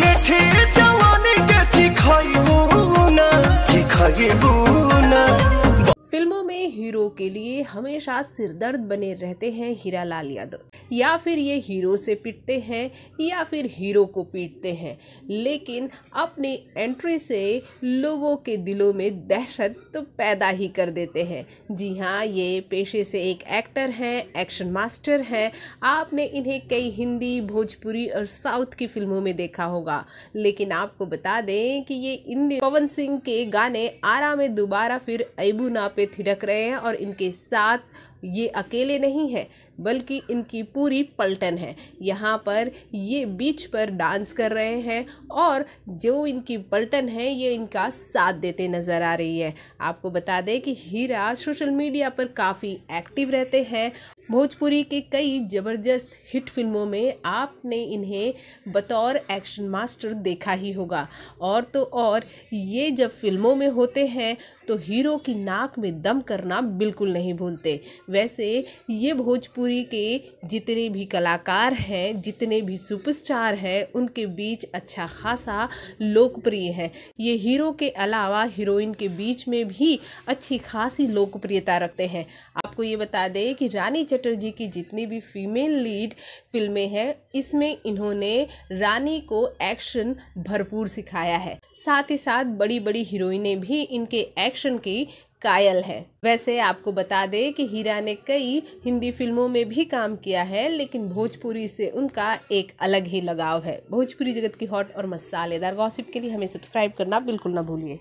मीठी जवानी के चिखाई बुना चिखाई बुना फिल्मों में हीरो के लिए हमेशा सिरदर्द बने रहते हैं हीरा लाल यादव या फिर ये हीरो से पीटते हैं या फिर हीरो को पीटते हैं लेकिन अपने एंट्री से लोगों के दिलों में दहशत तो पैदा ही कर देते हैं जी हाँ ये पेशे से एक एक्टर हैं एक्शन मास्टर हैं आपने इन्हें कई हिंदी भोजपुरी और साउथ की फिल्मों में देखा होगा लेकिन आपको बता दें कि ये इन पवन सिंह के गाने आरा में दोबारा फिर ऐबू पे थिरक रहे हैं और इनके साथ ये अकेले नहीं है बल्कि इनकी पूरी पलटन है यहाँ पर ये बीच पर डांस कर रहे हैं और जो इनकी पलटन है ये इनका साथ देते नज़र आ रही है आपको बता दें कि हीरा सोशल मीडिया पर काफ़ी एक्टिव रहते हैं भोजपुरी के कई ज़बरदस्त हिट फिल्मों में आपने इन्हें बतौर एक्शन मास्टर देखा ही होगा और तो और ये जब फिल्मों में होते हैं तो हीरो की नाक में दम करना बिल्कुल नहीं भूलते वैसे ये भोजपुरी के जितने भी कलाकार हैं जितने भी सुपरस्टार हैं उनके बीच अच्छा खासा लोकप्रिय है ये हीरो के अलावा हीरोइन के बीच में भी अच्छी खासी लोकप्रियता रखते हैं आपको ये बता दें कि रानी चटर्जी की जितनी भी फीमेल लीड फिल्में हैं इसमें इन्होंने रानी को एक्शन भरपूर सिखाया है साथ ही साथ बड़ी बड़ी हीरोइने भी इनके एक्शन की कायल है वैसे आपको बता दें कि हीरा ने कई हिंदी फिल्मों में भी काम किया है लेकिन भोजपुरी से उनका एक अलग ही लगाव है भोजपुरी जगत की हॉट और मसालेदार गॉसिप के लिए हमें सब्सक्राइब करना बिल्कुल ना भूलिए